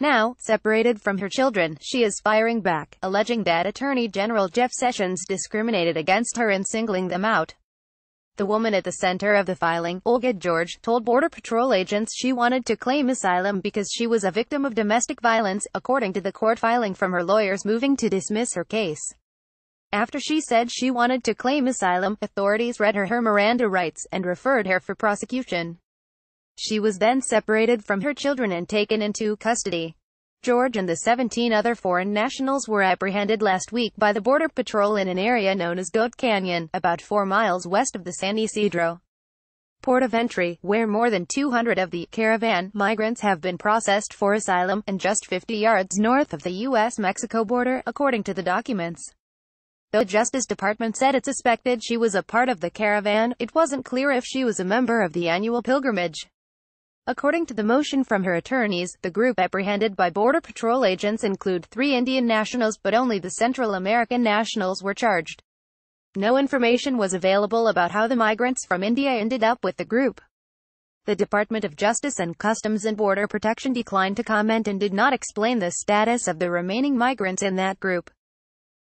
Now, separated from her children, she is firing back, alleging that Attorney General Jeff Sessions discriminated against her in singling them out. The woman at the center of the filing, Olga George, told Border Patrol agents she wanted to claim asylum because she was a victim of domestic violence, according to the court filing from her lawyers moving to dismiss her case. After she said she wanted to claim asylum, authorities read her her Miranda rights and referred her for prosecution. She was then separated from her children and taken into custody. George and the 17 other foreign nationals were apprehended last week by the Border Patrol in an area known as Goat Canyon, about 4 miles west of the San Isidro port of entry, where more than 200 of the caravan migrants have been processed for asylum, and just 50 yards north of the U.S.-Mexico border, according to the documents. The Justice Department said it suspected she was a part of the caravan, it wasn't clear if she was a member of the annual pilgrimage. According to the motion from her attorneys, the group apprehended by Border Patrol agents include three Indian nationals but only the Central American nationals were charged. No information was available about how the migrants from India ended up with the group. The Department of Justice and Customs and Border Protection declined to comment and did not explain the status of the remaining migrants in that group.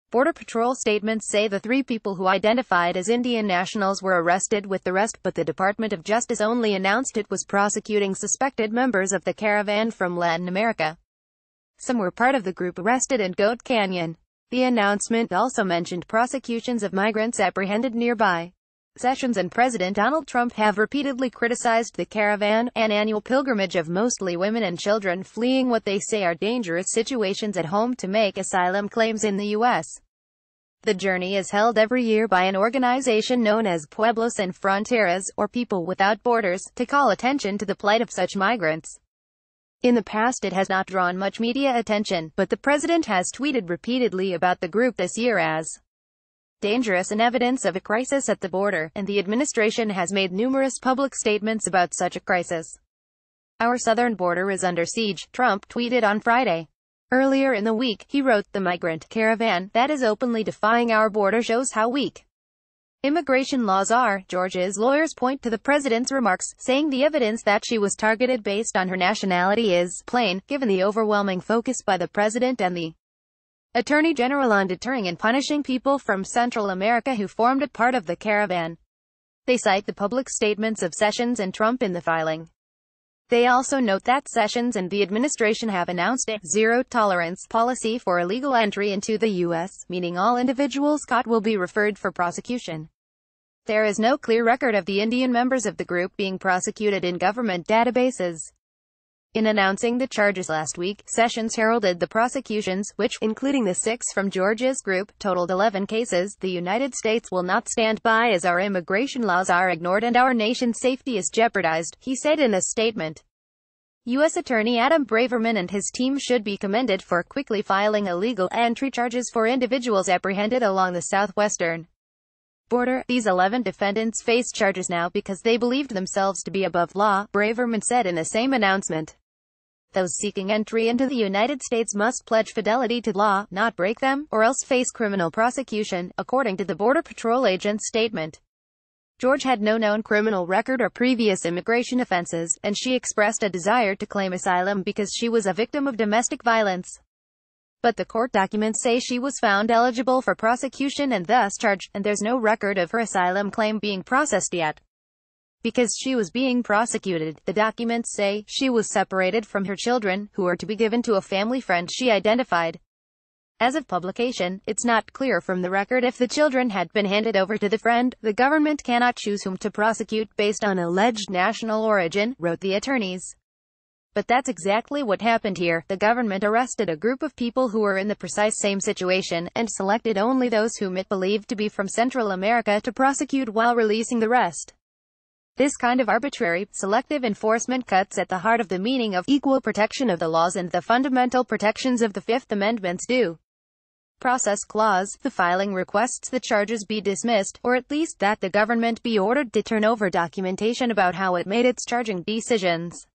Border Patrol statements say the three people who identified as Indian nationals were arrested with the rest, but the Department of Justice only announced it was prosecuting suspected members of the caravan from Latin America. Some were part of the group arrested in Goat Canyon. The announcement also mentioned prosecutions of migrants apprehended nearby. Sessions and President Donald Trump have repeatedly criticized the caravan, an annual pilgrimage of mostly women and children fleeing what they say are dangerous situations at home to make asylum claims in the U.S. The journey is held every year by an organization known as Pueblos Sin Fronteras, or People Without Borders, to call attention to the plight of such migrants. In the past it has not drawn much media attention, but the president has tweeted repeatedly about the group this year as dangerous and evidence of a crisis at the border, and the administration has made numerous public statements about such a crisis. Our southern border is under siege, Trump tweeted on Friday. Earlier in the week, he wrote, the migrant caravan that is openly defying our border shows how weak immigration laws are, Georgia's lawyers point to the president's remarks, saying the evidence that she was targeted based on her nationality is plain, given the overwhelming focus by the president and the Attorney General on deterring and punishing people from Central America who formed a part of the caravan. They cite the public statements of Sessions and Trump in the filing. They also note that Sessions and the administration have announced a zero-tolerance policy for illegal entry into the U.S., meaning all individuals caught will be referred for prosecution. There is no clear record of the Indian members of the group being prosecuted in government databases. In announcing the charges last week, Sessions heralded the prosecutions, which, including the six from Georgia's group, totaled 11 cases. The United States will not stand by as our immigration laws are ignored and our nation's safety is jeopardized, he said in a statement. U.S. Attorney Adam Braverman and his team should be commended for quickly filing illegal entry charges for individuals apprehended along the southwestern border. These 11 defendants face charges now because they believed themselves to be above law, Braverman said in the same announcement. Those seeking entry into the United States must pledge fidelity to law, not break them, or else face criminal prosecution, according to the Border Patrol agent's statement. George had no known criminal record or previous immigration offenses, and she expressed a desire to claim asylum because she was a victim of domestic violence. But the court documents say she was found eligible for prosecution and thus charged, and there's no record of her asylum claim being processed yet. Because she was being prosecuted, the documents say she was separated from her children, who are to be given to a family friend she identified. As of publication, it's not clear from the record if the children had been handed over to the friend. The government cannot choose whom to prosecute based on alleged national origin, wrote the attorneys. But that's exactly what happened here. The government arrested a group of people who were in the precise same situation, and selected only those whom it believed to be from Central America to prosecute while releasing the rest. This kind of arbitrary, selective enforcement cuts at the heart of the meaning of equal protection of the laws and the fundamental protections of the Fifth Amendment's due process clause. The filing requests the charges be dismissed, or at least that the government be ordered to turn over documentation about how it made its charging decisions.